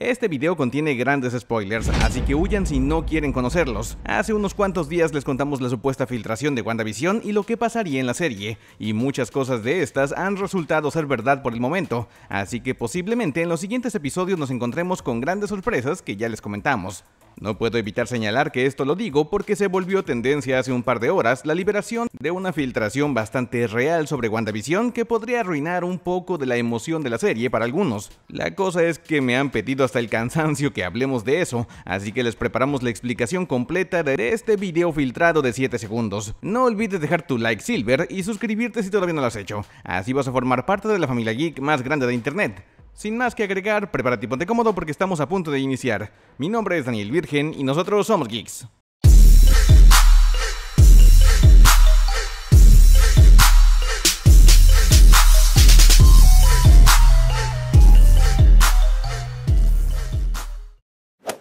Este video contiene grandes spoilers, así que huyan si no quieren conocerlos. Hace unos cuantos días les contamos la supuesta filtración de WandaVision y lo que pasaría en la serie, y muchas cosas de estas han resultado ser verdad por el momento, así que posiblemente en los siguientes episodios nos encontremos con grandes sorpresas que ya les comentamos. No puedo evitar señalar que esto lo digo porque se volvió tendencia hace un par de horas la liberación de una filtración bastante real sobre WandaVision que podría arruinar un poco de la emoción de la serie para algunos. La cosa es que me han pedido hasta el cansancio que hablemos de eso, así que les preparamos la explicación completa de este video filtrado de 7 segundos. No olvides dejar tu like silver y suscribirte si todavía no lo has hecho, así vas a formar parte de la familia geek más grande de internet. Sin más que agregar, prepárate y ponte cómodo porque estamos a punto de iniciar. Mi nombre es Daniel Virgen y nosotros somos Geeks.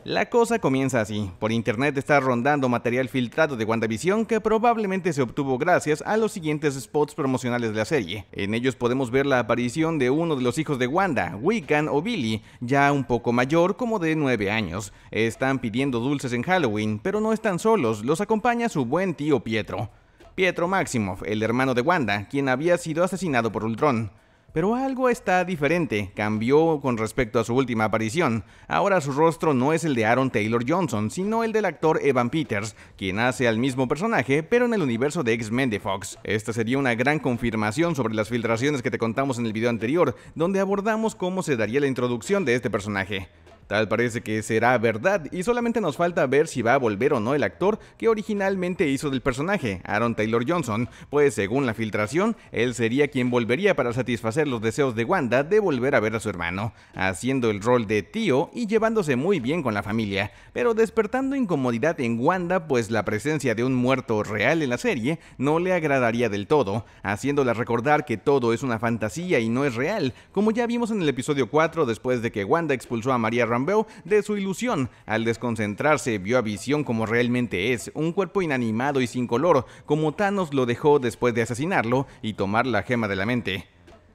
La cosa comienza así. Por internet está rondando material filtrado de WandaVision que probablemente se obtuvo gracias a los siguientes spots promocionales de la serie. En ellos podemos ver la aparición de uno de los hijos de Wanda, Wiccan o Billy, ya un poco mayor, como de 9 años. Están pidiendo dulces en Halloween, pero no están solos, los acompaña su buen tío Pietro. Pietro Maximoff, el hermano de Wanda, quien había sido asesinado por Ultron. Pero algo está diferente, cambió con respecto a su última aparición. Ahora su rostro no es el de Aaron Taylor Johnson, sino el del actor Evan Peters, quien hace al mismo personaje, pero en el universo de X-Men de Fox. Esta sería una gran confirmación sobre las filtraciones que te contamos en el video anterior, donde abordamos cómo se daría la introducción de este personaje. Tal parece que será verdad y solamente nos falta ver si va a volver o no el actor que originalmente hizo del personaje, Aaron Taylor Johnson, pues según la filtración, él sería quien volvería para satisfacer los deseos de Wanda de volver a ver a su hermano, haciendo el rol de tío y llevándose muy bien con la familia, pero despertando incomodidad en Wanda pues la presencia de un muerto real en la serie no le agradaría del todo, haciéndola recordar que todo es una fantasía y no es real, como ya vimos en el episodio 4 después de que Wanda expulsó a María de su ilusión. Al desconcentrarse, vio a Visión como realmente es, un cuerpo inanimado y sin color, como Thanos lo dejó después de asesinarlo y tomar la gema de la mente.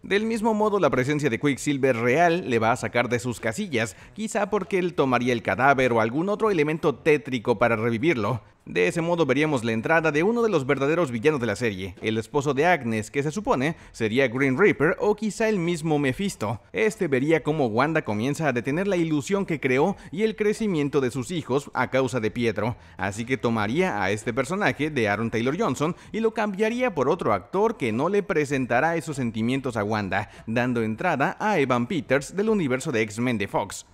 Del mismo modo, la presencia de Quicksilver real le va a sacar de sus casillas, quizá porque él tomaría el cadáver o algún otro elemento tétrico para revivirlo. De ese modo veríamos la entrada de uno de los verdaderos villanos de la serie, el esposo de Agnes, que se supone sería Green Reaper o quizá el mismo Mephisto. Este vería cómo Wanda comienza a detener la ilusión que creó y el crecimiento de sus hijos a causa de Pietro, así que tomaría a este personaje de Aaron Taylor Johnson y lo cambiaría por otro actor que no le presentará esos sentimientos a Wanda, dando entrada a Evan Peters del universo de X-Men de Fox.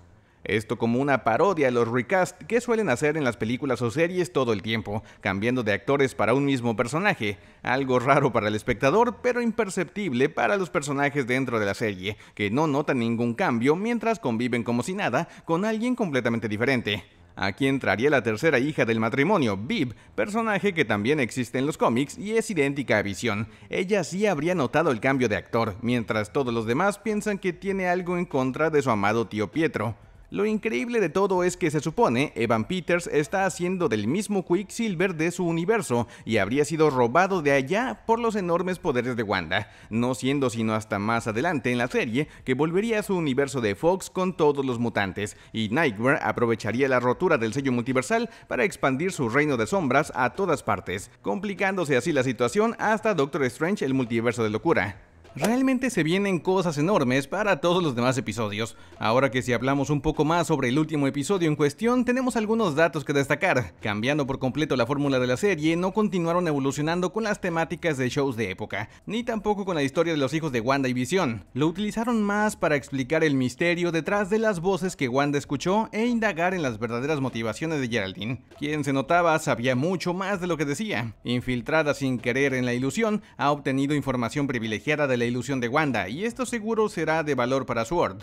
Esto como una parodia a los recast que suelen hacer en las películas o series todo el tiempo, cambiando de actores para un mismo personaje. Algo raro para el espectador, pero imperceptible para los personajes dentro de la serie, que no notan ningún cambio mientras conviven como si nada con alguien completamente diferente. Aquí entraría la tercera hija del matrimonio, Bib personaje que también existe en los cómics y es idéntica a Visión. Ella sí habría notado el cambio de actor, mientras todos los demás piensan que tiene algo en contra de su amado tío Pietro. Lo increíble de todo es que se supone Evan Peters está haciendo del mismo Quicksilver de su universo y habría sido robado de allá por los enormes poderes de Wanda, no siendo sino hasta más adelante en la serie que volvería a su universo de Fox con todos los mutantes y Nightmare aprovecharía la rotura del sello multiversal para expandir su reino de sombras a todas partes, complicándose así la situación hasta Doctor Strange el multiverso de locura. Realmente se vienen cosas enormes para todos los demás episodios. Ahora que si hablamos un poco más sobre el último episodio en cuestión, tenemos algunos datos que destacar. Cambiando por completo la fórmula de la serie, no continuaron evolucionando con las temáticas de shows de época, ni tampoco con la historia de los hijos de Wanda y Visión. Lo utilizaron más para explicar el misterio detrás de las voces que Wanda escuchó e indagar en las verdaderas motivaciones de Geraldine. Quien se notaba sabía mucho más de lo que decía. Infiltrada sin querer en la ilusión, ha obtenido información privilegiada de la ilusión de Wanda, y esto seguro será de valor para Sword.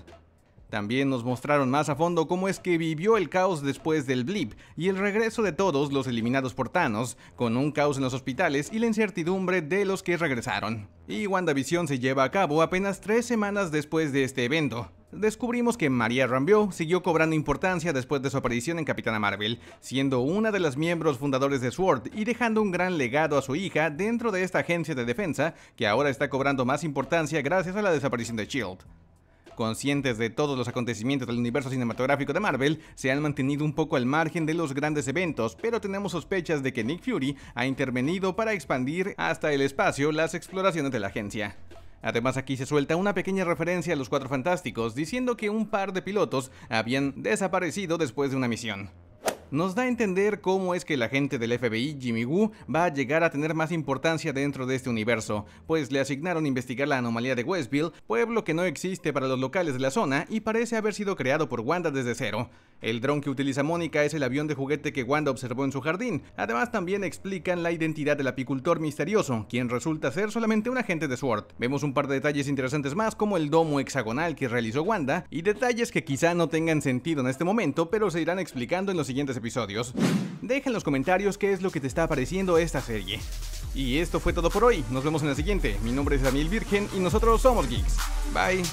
También nos mostraron más a fondo cómo es que vivió el caos después del blip y el regreso de todos los eliminados por Thanos, con un caos en los hospitales y la incertidumbre de los que regresaron. Y WandaVision se lleva a cabo apenas tres semanas después de este evento, descubrimos que María Rambeau siguió cobrando importancia después de su aparición en Capitana Marvel, siendo una de las miembros fundadores de SWORD y dejando un gran legado a su hija dentro de esta agencia de defensa que ahora está cobrando más importancia gracias a la desaparición de SHIELD. Conscientes de todos los acontecimientos del universo cinematográfico de Marvel, se han mantenido un poco al margen de los grandes eventos, pero tenemos sospechas de que Nick Fury ha intervenido para expandir hasta el espacio las exploraciones de la agencia. Además aquí se suelta una pequeña referencia a los Cuatro Fantásticos diciendo que un par de pilotos habían desaparecido después de una misión. Nos da a entender cómo es que el agente del FBI, Jimmy Woo, va a llegar a tener más importancia dentro de este universo, pues le asignaron investigar la anomalía de Westville, pueblo que no existe para los locales de la zona y parece haber sido creado por Wanda desde cero. El dron que utiliza Mónica es el avión de juguete que Wanda observó en su jardín. Además también explican la identidad del apicultor misterioso, quien resulta ser solamente un agente de SWORD. Vemos un par de detalles interesantes más como el domo hexagonal que realizó Wanda y detalles que quizá no tengan sentido en este momento pero se irán explicando en los siguientes episodios. Deja en los comentarios qué es lo que te está pareciendo esta serie. Y esto fue todo por hoy, nos vemos en la siguiente. Mi nombre es Daniel Virgen y nosotros somos Geeks. Bye.